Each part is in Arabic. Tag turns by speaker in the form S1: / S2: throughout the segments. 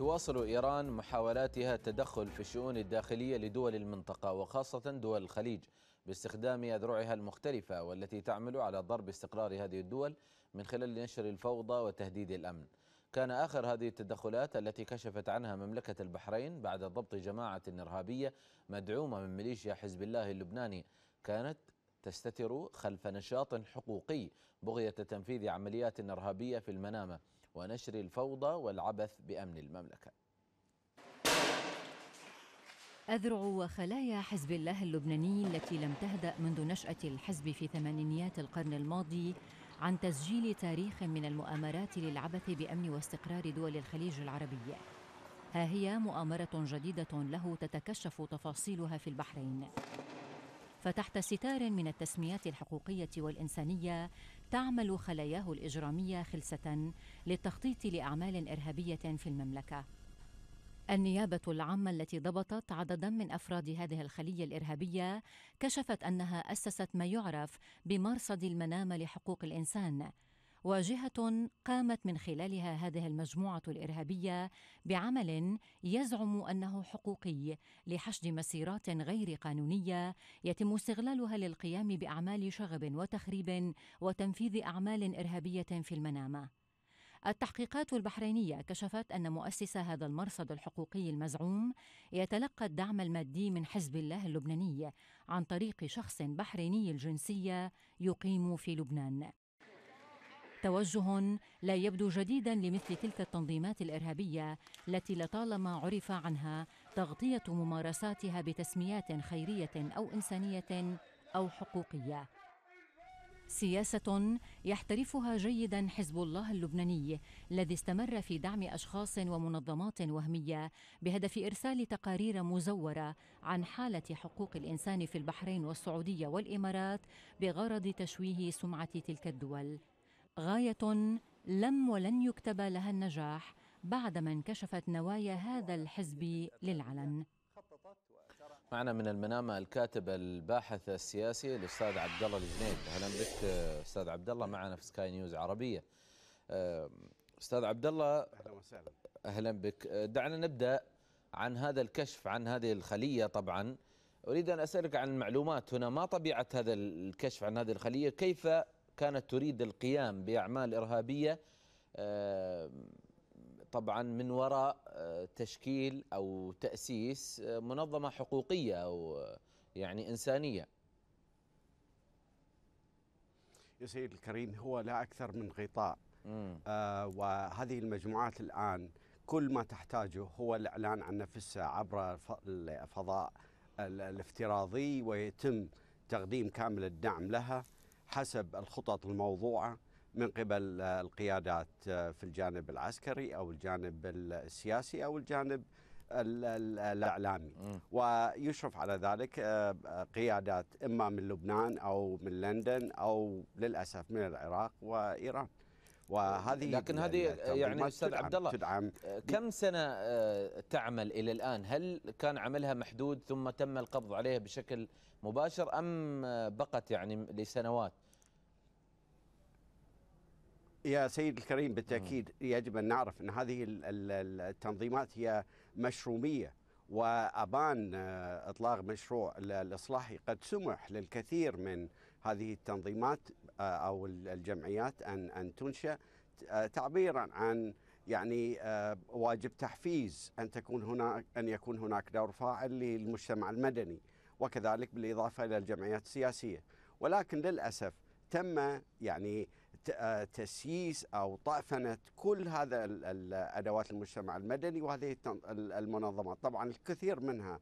S1: تواصل إيران محاولاتها التدخل في الشؤون الداخلية لدول المنطقة وخاصة دول الخليج باستخدام أذرعها المختلفة والتي تعمل على ضرب استقرار هذه الدول من خلال نشر الفوضى وتهديد الأمن كان آخر هذه التدخلات التي كشفت عنها مملكة البحرين بعد ضبط جماعة إرهابية مدعومة من ميليشيا حزب الله اللبناني كانت تستتر خلف نشاط حقوقي بغية تنفيذ عمليات إرهابية في المنامة ونشر الفوضى والعبث بأمن المملكة
S2: أذرع وخلايا حزب الله اللبناني التي لم تهدأ منذ نشأة الحزب في ثمانينيات القرن الماضي عن تسجيل تاريخ من المؤامرات للعبث بأمن واستقرار دول الخليج العربية ها هي مؤامرة جديدة له تتكشف تفاصيلها في البحرين فتحت ستار من التسميات الحقوقيه والانسانيه تعمل خلاياه الاجراميه خلسه للتخطيط لاعمال ارهابيه في المملكه النيابة العامة التي ضبطت عددا من أفراد هذه الخلية الإرهابية كشفت أنها أسست ما يعرف بمرصد المنام لحقوق الإنسان واجهه قامت من خلالها هذه المجموعه الارهابيه بعمل يزعم انه حقوقي لحشد مسيرات غير قانونيه يتم استغلالها للقيام باعمال شغب وتخريب وتنفيذ اعمال ارهابيه في المنامه التحقيقات البحرينية كشفت أن مؤسس هذا المرصد الحقوقي المزعوم يتلقى الدعم المادي من حزب الله اللبناني عن طريق شخص بحريني الجنسية يقيم في لبنان توجه لا يبدو جديدا لمثل تلك التنظيمات الارهابيه التي لطالما عرف عنها تغطيه ممارساتها بتسميات خيريه او انسانيه او حقوقيه سياسة يحترفها جيدا حزب الله اللبناني الذي استمر في دعم اشخاص ومنظمات وهمية بهدف ارسال تقارير مزورة عن حالة حقوق الانسان في البحرين والسعودية والامارات بغرض تشويه سمعة تلك الدول غايه لم ولن يكتب لها النجاح بعدما انكشفت نوايا هذا الحزب للعلن
S1: معنا من المنامه الكاتب الباحث السياسي الاستاذ عبد الله الجنيد اهلا بك استاذ عبد الله معنا في سكاي نيوز عربيه أه، استاذ عبد الله اهلا وسهلا اهلا بك دعنا نبدا عن هذا الكشف عن هذه الخليه طبعا اريد ان اسالك عن المعلومات هنا ما طبيعه هذا الكشف عن هذه الخليه كيف كانت تريد القيام باعمال ارهابيه آه، طبعا من وراء آه، تشكيل او تاسيس آه، منظمه حقوقيه او يعني انسانيه. يا سيدي الكريم هو لا اكثر من
S3: غطاء آه وهذه المجموعات الان كل ما تحتاجه هو الاعلان عن نفسها عبر الفضاء الافتراضي ويتم تقديم كامل الدعم لها حسب الخطط الموضوعه من قبل آه، القيادات آه، في الجانب العسكري او الجانب السياسي او الجانب الاعلامي ويشرف على ذلك آه، قيادات اما من لبنان او من لندن او للاسف من العراق وايران
S1: وهذه لكن هذه يعني, يعني استاذ عبد الله تدعم كم سنه آه، تعمل الى الان؟ هل كان عملها محدود ثم تم القبض عليها بشكل مباشر ام آه، بقت يعني لسنوات؟
S3: يا سيد الكريم بالتاكيد يجب ان نعرف ان هذه التنظيمات هي مشروميه وابان آه، اطلاق مشروع الاصلاحي قد سمح للكثير من هذه التنظيمات آه، او الجمعيات ان ان تنشا آه، تعبيرا عن يعني آه، واجب تحفيز ان تكون هناك ان يكون هناك دور فاعل للمجتمع المدني وكذلك بالاضافه الى الجمعيات السياسيه ولكن للاسف تم يعني تسييس او طأفنه كل هذا ادوات المجتمع المدني وهذه المنظمات طبعا الكثير منها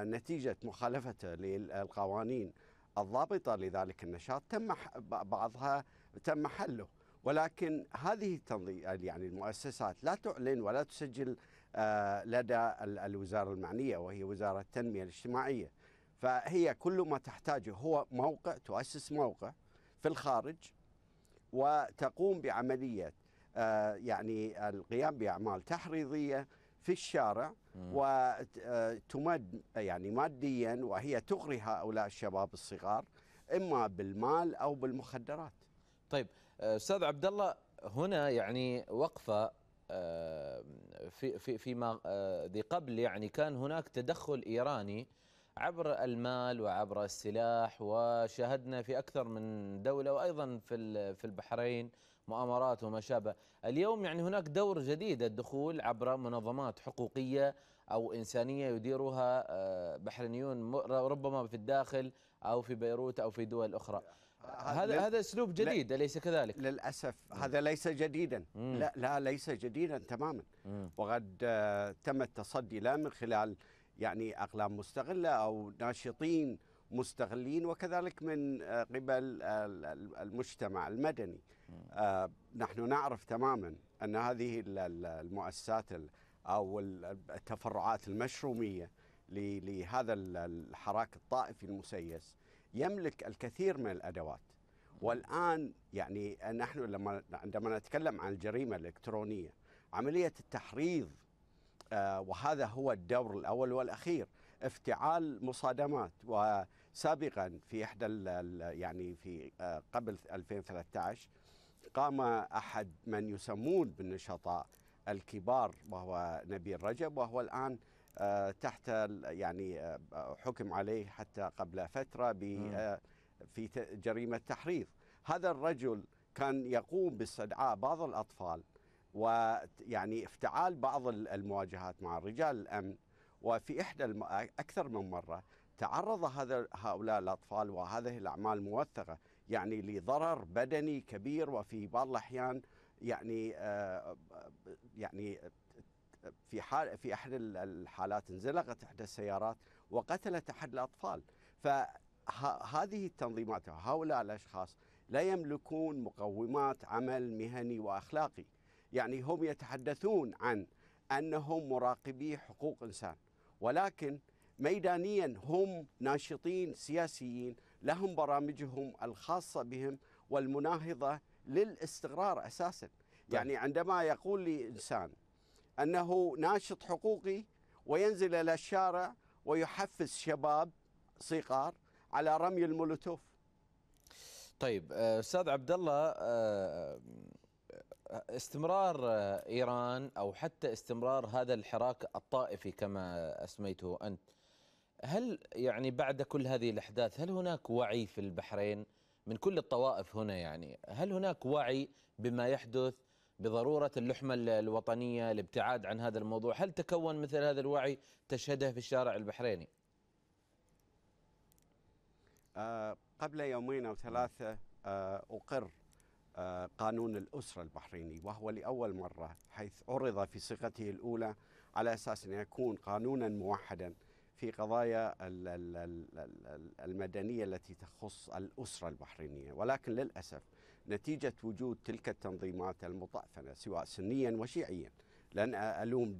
S3: نتيجه مخالفته للقوانين الضابطة لذلك النشاط تم بعضها تم حله ولكن هذه يعني المؤسسات لا تعلن ولا تسجل آه، لدى الوزارة المعنية وهي وزارة التنمية الاجتماعية فهي كل ما تحتاجه هو موقع تؤسس موقع في الخارج وتقوم بعملية آه، يعني القيام بأعمال تحريضية في الشارع وتمد آه، يعني ماديا وهي تغري هؤلاء
S1: الشباب الصغار اما بالمال او بالمخدرات. طيب آه، استاذ عبد الله هنا يعني وقفه آه، في في فيما ذي قبل يعني كان هناك تدخل ايراني عبر المال وعبر السلاح وشاهدنا في أكثر من دولة وأيضا في في البحرين مؤامرات وما شابه اليوم يعني هناك دور جديد الدخول عبر منظمات حقوقية أو إنسانية يديرها آه، بحرينيون ربما في الداخل أو في بيروت أو في دول أخرى هذا هذا اسلوب جديد اليس كذلك؟ للاسف
S3: هذا ليس جديدا مم. لا لا ليس جديدا تماما مم. وقد آه، تم التصدي لا من خلال يعني أقلام مستغلة أو ناشطين مستغلين وكذلك من آه، قبل المجتمع المدني آه، نحن نعرف تماما أن هذه المؤسسات أو التفرعات المشرومية لهذا الحراك الطائفي المسيس يملك الكثير من الأدوات والآن يعني نحن لما عندما نتكلم عن الجريمة الإلكترونية عملية التحريض آه، وهذا هو الدور الأول والأخير افتعال مصادمات وسابقا في إحدى يعني في آه، قبل 2013 قام أحد من يسمون بالنشطاء الكبار وهو نبيل رجب وهو الآن آه، تحت يعني حكم عليه حتى قبل فترة في جريمة تحريض هذا الرجل كان يقوم باستدعاء بعض الأطفال ويعني افتعال بعض المواجهات مع رجال الامن وفي احدى الم... اكثر من مره تعرض هذا هؤلاء الاطفال وهذه الاعمال الموثقه يعني لضرر بدني كبير وفي بعض الاحيان يعني آه يعني في حال في احد الحالات انزلقت احدى السيارات وقتلت احد الاطفال فهذه التنظيمات وهؤلاء الاشخاص لا يملكون مقومات عمل مهني واخلاقي يعني هم يتحدثون عن أنهم مراقبي حقوق إنسان ولكن ميدانيا هم ناشطين سياسيين لهم برامجهم الخاصة بهم والمناهضة للاستقرار أساسا طيب. يعني عندما يقول لي إنسان أنه ناشط حقوقي وينزل إلى الشارع ويحفز شباب صغار على رمي المولوتوف
S1: طيب آه، استاذ عبد الله آه، استمرار آه، ايران او حتى استمرار هذا الحراك الطائفي كما اسميته انت هل يعني بعد كل هذه الاحداث هل هناك وعي في البحرين من كل الطوائف هنا يعني هل هناك وعي بما يحدث بضروره اللحمه الوطنيه الابتعاد عن هذا الموضوع هل تكون مثل هذا الوعي تشهده في الشارع البحريني
S3: آه، قبل يومين او ثلاثه آه، اقر قانون الأسرة البحريني وهو لأول مرة حيث عرض في صيغته الأولى على أساس أن يكون قانونا موحدا في قضايا المدنية التي تخص الأسرة البحرينية ولكن للأسف نتيجة وجود تلك التنظيمات المطأفنة سواء سنيا وشيعيا لن ألوم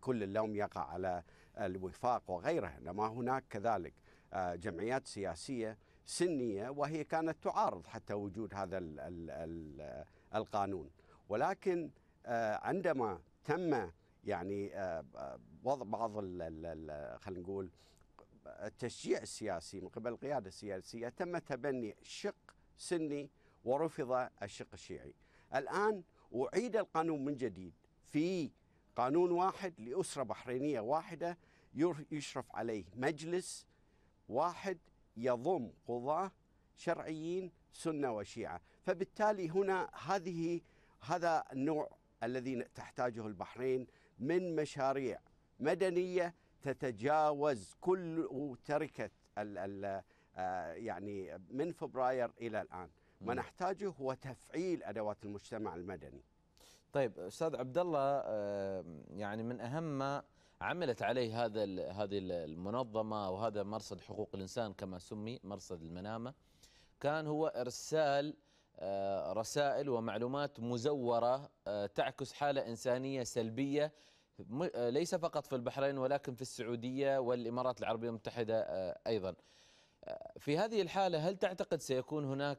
S3: كل اللوم يقع على الوفاق وغيره إنما هناك كذلك آه، جمعيات سياسية سنيه وهي كانت تعارض حتى وجود هذا الـ الـ الـ القانون ولكن آه، عندما تم يعني آه، وضع بعض خلينا نقول التشجيع السياسي من قبل القياده السياسيه تم تبني شق سني ورفض الشق الشيعي. الان اعيد القانون من جديد في قانون واحد لاسره بحرينيه واحده يشرف عليه مجلس واحد يضم قضاة شرعيين سنة وشيعة فبالتالي هنا هذه هذا النوع الذي تحتاجه البحرين من مشاريع مدنية تتجاوز كل تركة الـ الـ آه، يعني من فبراير إلى الآن ما نحتاجه هو تفعيل أدوات
S1: المجتمع المدني طيب أستاذ عبد الله آه، يعني من أهم ما عملت عليه هذا هذه المنظمه وهذا مرصد حقوق الانسان كما سمي مرصد المنامه كان هو ارسال آه، رسائل ومعلومات مزوره آه، تعكس حاله انسانيه سلبيه آه، ليس فقط في البحرين ولكن في السعوديه والامارات العربيه المتحده ايضا في هذه الحاله هل تعتقد سيكون هناك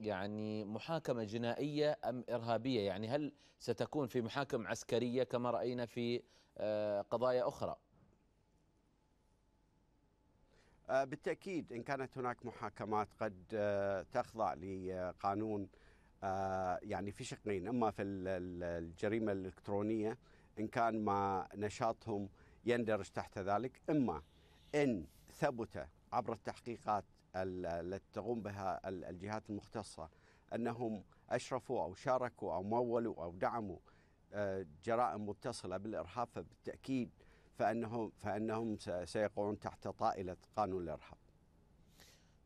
S1: يعني محاكمة جنائية أم إرهابية يعني هل ستكون في محاكم عسكرية كما رأينا في آه، قضايا أخرى آه، بالتأكيد إن كانت
S3: هناك محاكمات قد آه، تخضع لقانون يعني في شقين إما في الجريمة الإلكترونية إن كان ما نشاطهم يندرج تحت ذلك إما إن ثبت عبر التحقيقات التي تقوم بها الجهات المختصة أنهم أشرفوا أو شاركوا أو مولوا أو دعموا آه، جرائم متصلة بالإرهاب فبالتأكيد
S1: فأنهم, فأنهم سيقعون تحت طائلة قانون الإرهاب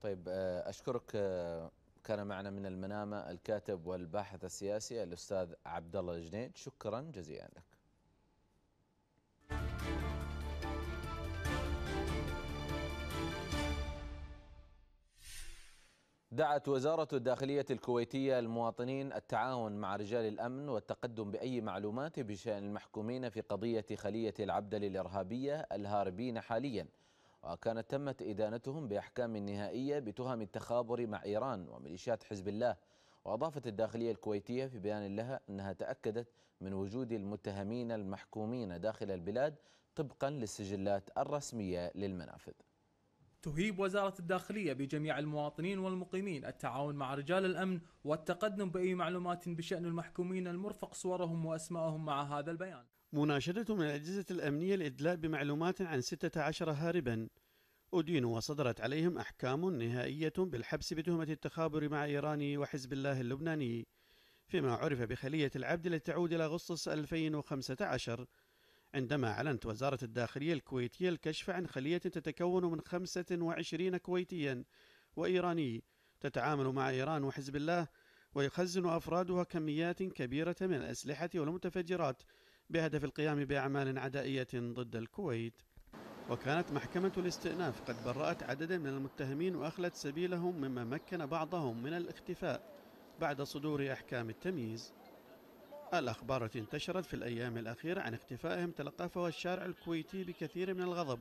S1: طيب آه، أشكرك آه، كان معنا من المنامة الكاتب والباحث السياسي الأستاذ عبد الله الجنيد شكرا جزيلا لك دعت وزارة الداخلية الكويتية المواطنين التعاون مع رجال الأمن والتقدم بأي معلومات بشأن المحكومين في قضية خلية العبدل الإرهابية الهاربين حاليا وكانت تمت إدانتهم بأحكام نهائية بتهم التخابر مع إيران وميليشيات حزب الله وأضافت الداخلية الكويتية في بيان لها أنها تأكدت من وجود المتهمين المحكومين داخل البلاد طبقا للسجلات الرسمية للمنافذ تهيب وزارة الداخلية بجميع المواطنين والمقيمين التعاون مع رجال الأمن والتقدم بأي معلومات بشأن المحكومين المرفق صورهم وأسماءهم مع هذا البيان
S4: مناشدة من الأجهزة الأمنية الإدلاء بمعلومات عن 16 هاربا أدينوا وصدرت عليهم أحكام نهائية بالحبس بتهمة التخابر مع إيراني وحزب الله اللبناني فيما عرف بخلية العبد التي تعود إلى أغسطس 2015 عندما أعلنت وزارة الداخلية الكويتية الكشف عن خلية تتكون من 25 كويتيا وإيراني تتعامل مع إيران وحزب الله ويخزن أفرادها كميات كبيرة من الأسلحة والمتفجرات بهدف القيام بأعمال عدائية ضد الكويت وكانت محكمة الاستئناف قد برأت عددا من المتهمين وأخلت سبيلهم مما مكن بعضهم من الاختفاء بعد صدور أحكام التمييز الأخبار التي انتشرت في الأيام الأخيرة عن اختفائهم تلقفها الشارع الكويتي بكثير من الغضب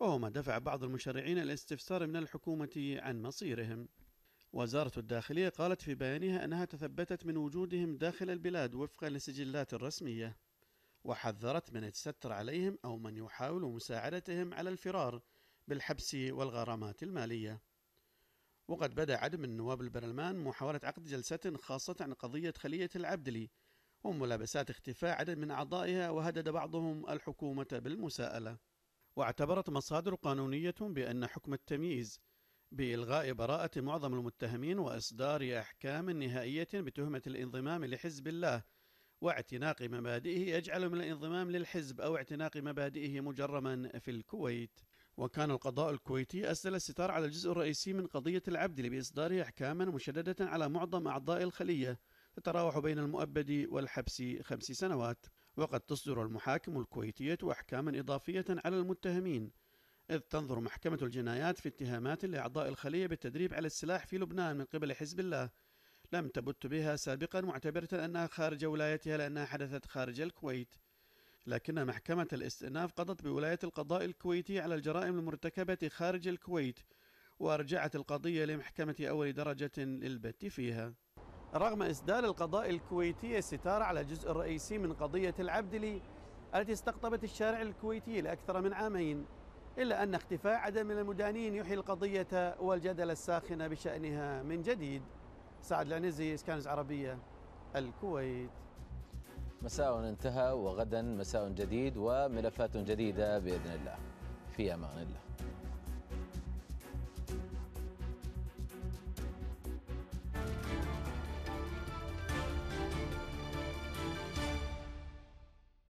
S4: وهو ما دفع بعض المشرعين الاستفسار من الحكومة عن مصيرهم وزارة الداخلية قالت في بيانها أنها تثبتت من وجودهم داخل البلاد وفقا للسجلات الرسمية وحذرت من يتستر عليهم أو من يحاول مساعدتهم على الفرار بالحبس والغرامات المالية وقد بدأ عدد من نواب البرلمان محاولة عقد جلسة خاصة عن قضية خلية العبدلي وملابسات اختفاء عدد من أعضائها وهدد بعضهم الحكومة بالمساءلة واعتبرت مصادر قانونية بأن حكم التمييز بإلغاء براءة معظم المتهمين وإصدار أحكام نهائية بتهمة الانضمام لحزب الله واعتناق مبادئه يجعل من الانضمام للحزب أو اعتناق مبادئه مجرما في الكويت وكان القضاء الكويتي أسدل الستار على الجزء الرئيسي من قضية العبد بإصدار أحكاما مشددة على معظم أعضاء الخلية تتراوح بين المؤبد والحبس خمس سنوات وقد تصدر المحاكم الكويتية أحكاما إضافية على المتهمين إذ تنظر محكمة الجنايات في اتهامات لإعضاء الخلية بالتدريب على السلاح في لبنان من قبل حزب الله لم تبت بها سابقا معتبرة أنها خارج ولايتها لأنها حدثت خارج الكويت لكن محكمة الاستئناف قضت بولاية القضاء الكويتي على الجرائم المرتكبة خارج الكويت وأرجعت القضية لمحكمة أول درجة للبت فيها رغم إسدال القضاء الكويتي الستار على الجزء الرئيسي من قضية العبدلي التي استقطبت الشارع الكويتي لأكثر من عامين إلا أن اختفاء عدد من المدانين يحيي القضية والجدل الساخن بشأنها من جديد سعد العنزي سكانز عربية
S1: الكويت مساء انتهى وغدا مساء جديد وملفات جديدة بإذن الله في أمان الله